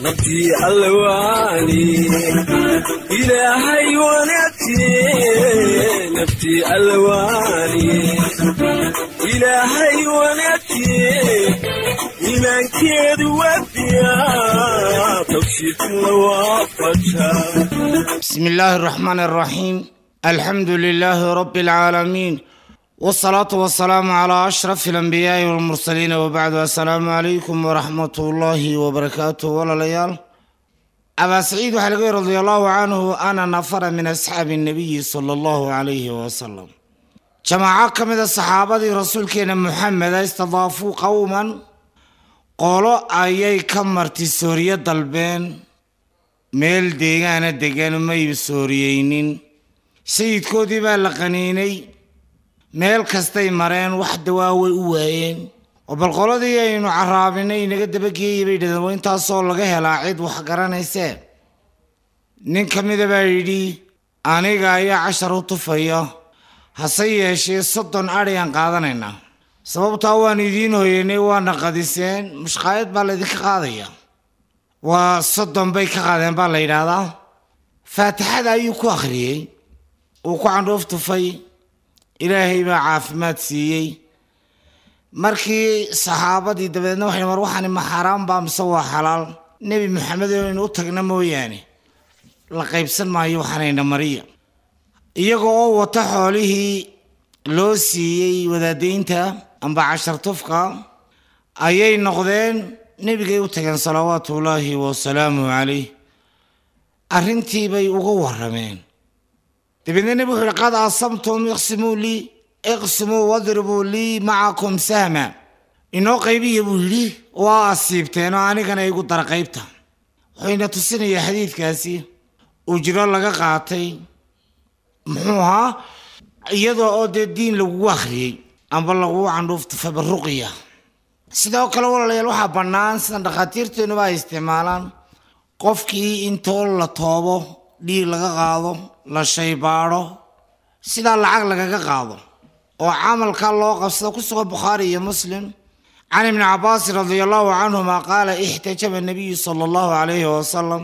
نبتي الواني إلى حيواناتي نبتي الواني إلى حيواناتي إلى كيد وديا تبشيك الوافجة بسم الله الرحمن الرحيم الحمد لله رب العالمين wsalaatu wasalaamu calaa ashraf alambiyaai walmursaliina wabacdu assalaamu calaykum waraxmat ullaahi wabarakaatu walaalayaal abaa saciid waxaa laga radia allahu canhu ana nafara min asxaabi nabiyi sala allahu calayhi wasalam jamaaco ka mida saxaabadii rasuulkeena muxameda istadaafuu qowman qolo ayay ka marti sooriye dalbeen meel deegaana degan may sooriyeynin sayidkoodii baa la qaniinay meel kastay mareen wax dawaa way u waayeen oo balqoladii aynu caraabinay inaga dabageeyay bay yidhahdeen waa intaasoo laga helaa cid wax garanaysee nin ka mida baa yidhi aniga ayaa cashar u tufaya hase yeeshee soddon adhiyaan qaadanaynaa sababtaa waan idiin hoyanay waana qadiseen mushqaayad baa laydinka qaadaya waa soddon bay ka qaadeen baa la yidhaahdaa faatixada ayuu ku akhriyey uu ku candhuuf tufay ilaahay baa caafimaad siiyey markii saxaabadii dabeedna waxay mar waxaani ma xaaraan baa mise waa xalaal nebi maxamed inaynu u tagna mooyaane la qaybsan maayo waxaanayna mariya iyaga oo wata xoolihii loo siiyey wadaadaynta amba cashartufka ayay noqdeen nebigay u tageen salawaatu ullaahi wasalaamu calayh arrintii bay uga warrameen dabeedna nebigu wuxu uhi qad asamtum iqsimuu lii iqsimuu wadribuu lii macakum sahma inoo qaybiya buu yidhi waa oo anigana igu dara qaybta wuxuuna tusinayaa xadiidkaasi ujro laga qaatay muxuu ahaa iyadoo oo dee diin lagugu akhriyey amba lagugu candhuufta fabaruqiya sidoo kale walaalayaal waxaa bannaan sidan dhakhaatiirteennuba ay isticmaalaan qofkii intoo la toobo dhiig laga qaado la shaybaadho sidaa lacag lagaga qaado oo camalkaa loo qabsado ku sugan bukhaari iyo muslim can ibni cabaasi radia allahu canhuma qaala ixtajaba nabiyu sala allahu calayhi wasalam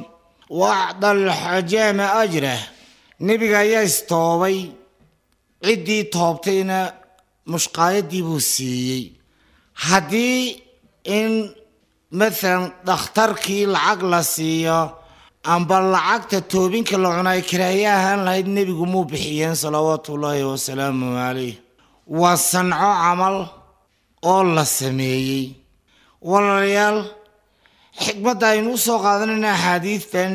wacda alxajaama ajrah nebiga ayaa istoobay ciddii toobtayna mushqaayadii buu siiyey haddii in maalan dhakhtarkii lacag la siiyo amba lacagta toobinka la cunaay kiraaye ahaan lahayd nebigu muu bixiyeen salawaatuullaahi wasalaamu calayh waa sanco camal oo la sameeyey walaalayaal xikmadda aynu u soo qaadanayna axaadiidtan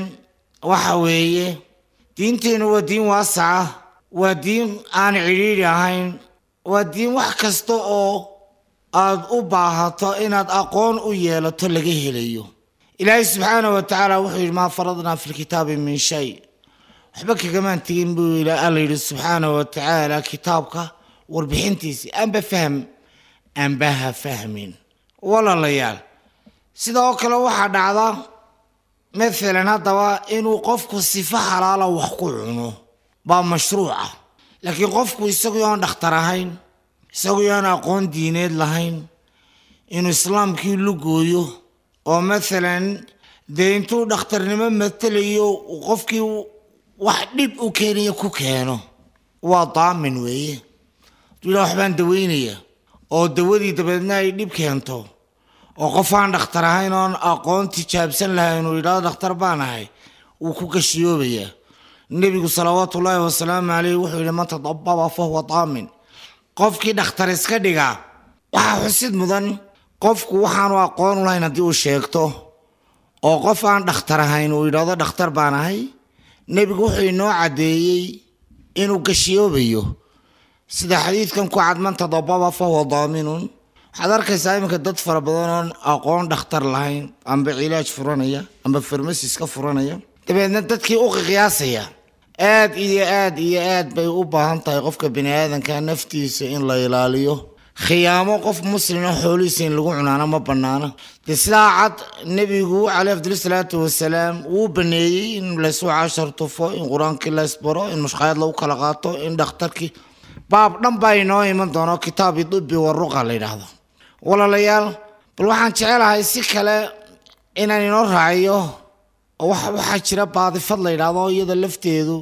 waxa weeye diinteennu waa diin waasaca waa diin aan cidhiidhi ahayn waa diin wax kasta oo aada u baahato inaad aqoon u yeelato laga helayo ilaahay subxaana wa tacaala wuxuu yidhi maa faradnaa fi lkitaabi min shay waxba kagamaan tegin buu alla yidhi subxaana wa tacaala kitaabka warbixintiisii anba fahm anbaha fahmin walaalayaal sida oo kale waxaa dhacda maalan haddaba inuu qofku sifo xalaala wax ku cuno baa mashruuc ah laakiin qofku isagii dhakhtar ahayn isagii aqoon diineed lahayn inuu islaamkii la gooyo oo maalan dee intuu dhakhtarnimo matalayo qofkii wax dhib u keenaya ku keeno waa daamin weeye haduu yidhaha waxbaan daweynaya oo dawadii dabeedna ay dhib keento oo qofaan dhakhtar ahayn oon aqoon tijaabsan lahayn uu yidhahdo dhakhtar baan ahay wuu ku gashiyoobayaa nebigu salawaatu ullaahi wasalaamu caleyh wuxuu yidhi man tadababa fahuwa daamin qofkii dhakhtar iska dhigaa waxaa xusid mudan qofku waxaanu aqoon lahayn haddii uu sheegto oo qof aan dhakhtar ahayn uu yidhaahdo dhakhtar baan ahay nebigu wuxuu inoo caddeeyey inuu gashiyoobayo sida xadiidkan ku cad man tadababa fahuwa daaminun waxaad arkaysaa iminka dad fara badan oon aqoon dhakhtar lahayn amba cilaaj furanaya amba farmasis ka furanaya dabeedna dadkii u qiyaasaya aad iyo aad iyo aad bay u baahan tahay qofka bini aadanka naftiisa in la ilaaliyo khiyaamo qof muslima xoolihiisa in lagu cunaana ma bannaano dee sidaa cad nebigu caleyh abdulsalaatu wasalaam wuu baneeyey in laysuu cashar tufo in qur-aankii laysbaro in mushqaayad lagu kala qaato in dhakhtarkii baab dhan baa inoo iman doono kitaabi dubbi waruqa la yidhaahdo walaalayaal bal waxaan jecelahay si kale inaan inoo raaciyo waxaa jira baadifad la yidhaahdo iyada lafteedu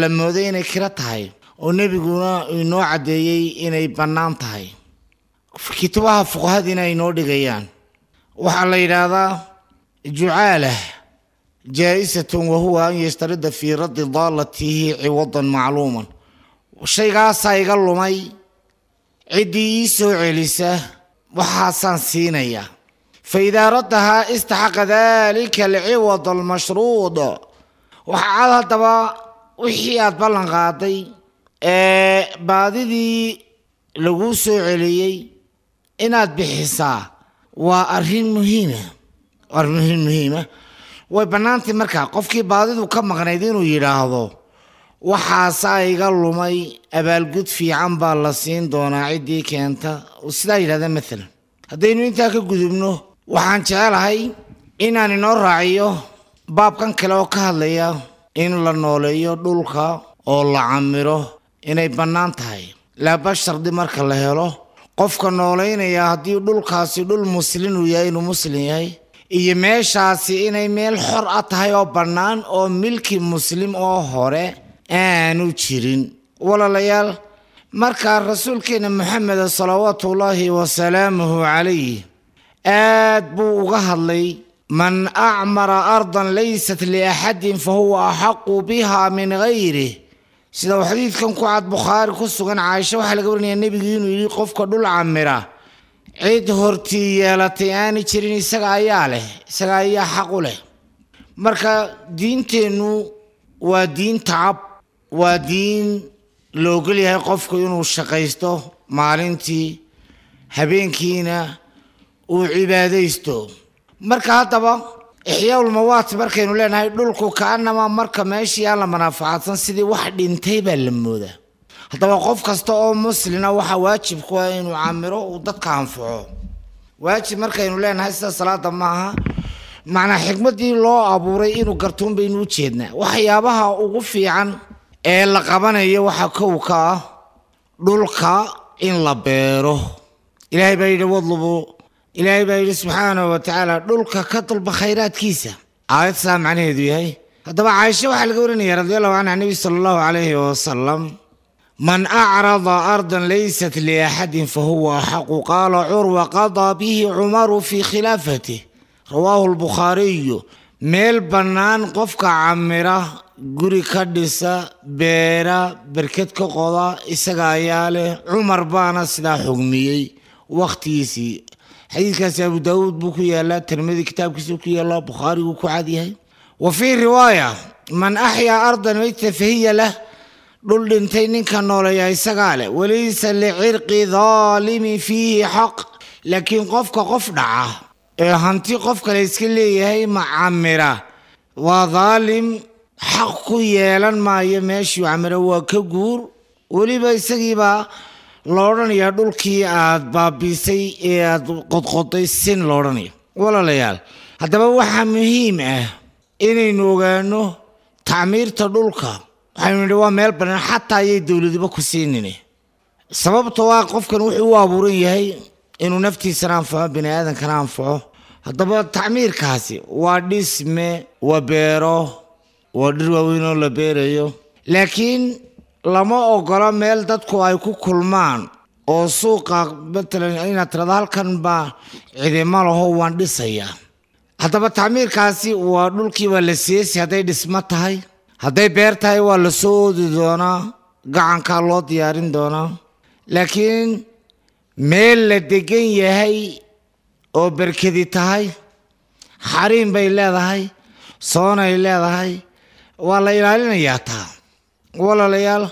la mooday inay kira tahay oo nebiguna inoo caddeeyey inay bannaan tahay kitabaha fuqahadiina aynoo dhigayaan waxaa la yidhaahdaa jucaalah jaa-isatun wahuwa an yashtarida fii raddi daalatihi ciwadan macluuman shaygaasaa iga lumay ciddii ii soo celisa waxaasaan siinayaa fa idaa raddahaa istaxaqa daalika alciwad almashruud waxa haddaba wixii aad ballan qaaday ee baadidii laguu soo celiyey inaad bixisaa waa arrin muhiima ah. arrin muhiima ah. way bannaantay markaa qofkii baadidu ka maqnayd inuu yidhaahdo waxaasaa iga lumay abaalgud fiican baa la siin doonaa ciddii keenta sidaa yidhahda maalan haddaynu intaa ka gudubno waxaan jecelahay inaan inoo raaciyo baabkan kale oo ka hadlaya in la nooleeyo dhulka oo la camiro inay bannaan tahay laba shardi marka la helo qofka noolaynaya haddii dhulkaasi dhul muslin uu yahay inuu muslim yahay iyo meeshaasi inay meel xor a ah tahay oo bannaan oo milki muslim oo hore aanu jirin walaalayaal markaa rasuulkeenna moxameda salawaatuullaahi wasalaamuhu calayh aad buu uga hadlay man acmara ardan laysat liaxadin fa huwa axaqu bihaa min hayrih sida uu xadiidkan ku cad bukhaari ku sugan caaisho waxaa laga warinayaa nebigii inuu yidhi qofka dhul camira cid hortii yeelatay aanay jirin isaga ayaa leh isaga ayaa xaq u leh marka diinteennu waa diin tacab waa diin la ogol yahay qofku inuu shaqaysto maalintii habeenkiina uu cibaadaysto marka haddaba ixyaaulmawaat markaynu leenahay dhulku ka'anama marka meeshii aan la manaafacadsan sidii wax dhintay baa la moodaa haddaba qof kasta oo muslina waxaa waajib ku ah inuu camiro uu dadka anfaco waajib markaynu leenahay sida salaada maaha macnaa xikmadii loo abuuray inuu gartuun baynu u jeednaa waxyaabaha ugu fiican ee la qabanayo waxaa kow ka ah dhulka in la beero ilaahay baa yidhi wadlubuu ilaahay baa yidhi subxaanahu wa tacaala dhulka ka dalba khayraadkiisa aayad saa macnaheedu yahay haddaba caaisha waxaa laga warinaya radi allahu canha nebi sala allahu calayhi wasalam man acrada ardan laysat liaxadin fahuwa axaqu qaala curwa qadaa bihi cumaru fii khilaafatih rawaahu lbukhaariyu meel bannaan qofka camira guri ka dhisa beera berked ka qoda isaga ayaa leh cumar baana sidaa xugmiyey wakhtigiisii xadiidkaasi abu daawuud buu ku yaalaa tirmidi kitaabkiisuu ku yaalaa bukhaariguu ku cadyahay wa fii riwaaya man axyaa ardan mayta fahiya lah dhul dhintay ninka nooleeya isagaa leh walaysa licirqi daalimi fiihi xaq laakiin qofka qof dhaca ee hanti qof kale iska leeyahay macamira waa daalim xaq ku yeelan maayo meeshuu camiro waa ka guur weliba isagiibaa la odhanaya dhulkii aad baabiisay ee aad qodqoday sin la odhanaya walaalayaal haddaba waxaa muhiim ah inaynu ogaano tacmiirta dhulka waxaynu nidhi waa meel bannaan xataa ayay dowladiba ku siinine sababtoo ah qofkan wuxuu u abuuran yahay inuu naftiisana anfaco bini aadankana anfaco haddaba tacmiirkaasi waa dhisme waa beero waa dhir waaweyn oo la beerayo laakiin lama ogolo meel dadku ay ku kulmaan oo suuqa matalan inaad tirado halkan baa cidima laho waan dhisayaa haddaba tacmiirkaasi waa dhulkii waa la siiyeysi hadday dhismo tahay hadday beer tahay waa la soo oodi doonaa gacankaa loo diyaarin doonaa laakiin meel la degan yahay oo berkedi tahay xariin bay leedahay soonay leedahay waa la ilaalinayaa taa walaalayaal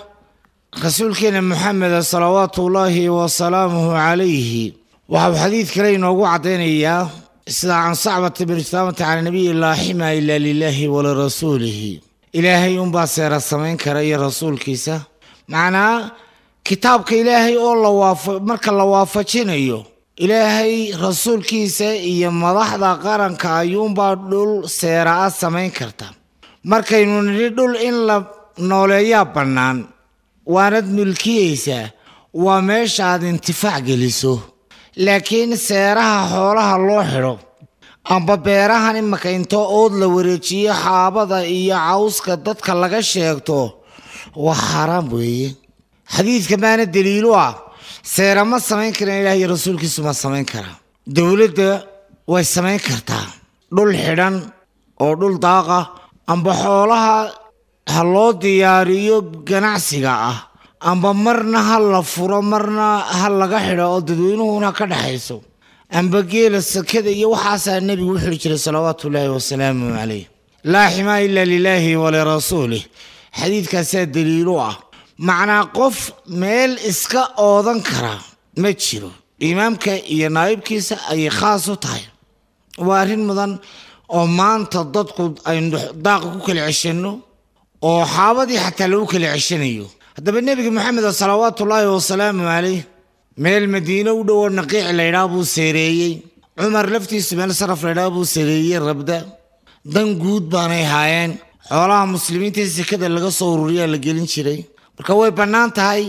rasuulkeena moxameda salawaatu ullaahi wasalaamuhu calayhi waxau xadiid kale inoogu caddaynayaa sida can sacbata biritaamata cala nabiyi laa ximaa ilaa lilaahi walirasuulihi ilaahay unbaa seera samayn kara iyo rasuulkiisa macnaa kitaabka ilaahay oo lawaafa marka la waafajinayo ilaahay rasuulkiisa iyo madaxda qaranka ayuunbaa dhul seera a ah samayn karta markaynu nidhi dhul in la nooleeyaa bannaan waanad mulkiyaysaa waa meesha aad intifaac geliso laakiin seeraha xoolaha loo xidho amba beerahan imaka intoo ood la wareejiyo xaabada iyo cawska dadka laga sheegto waa xaaraam weeye xadiidka maana daliilu ah seera ma samayn karin ilaah iyo rasuulkiisu ma samayn karaa dowladda way samayn kartaa dhul xidhan oo dhul daaqa amba xoolaha ha loo diyaariyo ganacsiga ah amba marna ha la furo marna ha laga xidho oo dadweynuhuna ka dhexayso amba geela sakada iyo waxaasaa nebigu u jiray salawaatu ullaahi wasalaamu calayh laa ximaa ila lilaahi walirasuulih xadiidkaasaa daliilu ah macnaa qof meel iska oodan kara ma jiro imaamka iyo naayibkiisa ayay khaas u tahay waa arrin mudan oo maanta dadku aynu daaqa ku kala ceshanno oo xaabadii xataa lagu kala ceshanayo haddaba nebiga maxamed salawaatu ullaahi wasalaamu calayh meel madiino u dhowoo naqiic laydhaa buu seereeyey cumar laftiisu meel saraf laydhaa buu seereeyey rabda dan guud baanay haayeen xoolaha muslimiinta sekada laga soo ururiyaa la gelin jiray marka way bannaan tahay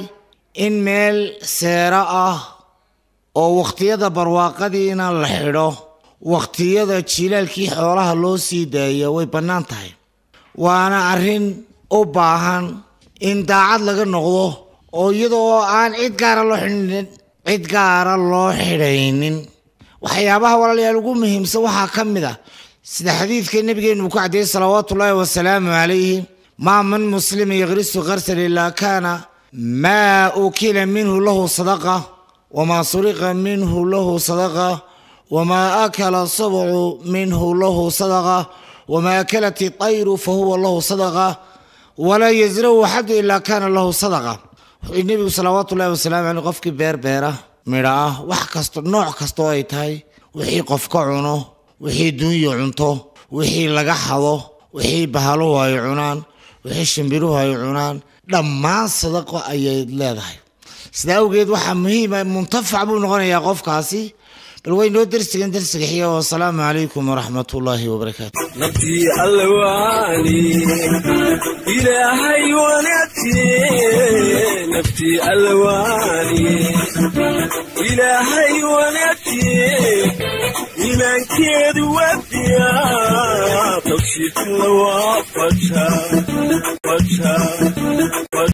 in meel seero ah oo wakhtiyada barwaaqadiina la xidho wakhtiyada jiilaalkii xoolaha loo sii daaya way bannaan tahay waana arrin u baahan in daacad laga noqdo oo iyadoo aan cid gaara loo xidhinin cid gaara loo xidhaynin waxyaabaha walaalayaal ugu muhiimsan waxaa ka mid a ah sida xadiidka nebigeenu uu ku caddeeyey salawaatuullaahi wasalaamu calayhi maa man muslima yakrisu karsan ilaa kaana maa ukila minhu lahu sadaqa wamaa suriqa minhu lahu sadaqa wamaa akala sabcu minhu lahu sadaqa wamaa akalati tayru fahuwa lahu sadaqa walaa yazrahu axadu ilaa kaana lahu sadaqa wuxuu nebigu salawaatu ullahi wasalaamu caleyh qofkii beerbeera midha ah wax kasto nooc kasta oo ay tahay wixii qof ka cuno wixii duunyo cunto wixii laga hado wixii bahaluhu ay cunaan wixii shimbiruhu ay cunaan dhammaan sadaqo ayay leedahay sidaa awgeed waxaa muhiima muntafac buu noqonayaa qofkaasi bal waynoo dersigan dersiga oo asalaamu calaykum waraxmat ullaahi wabarakaatu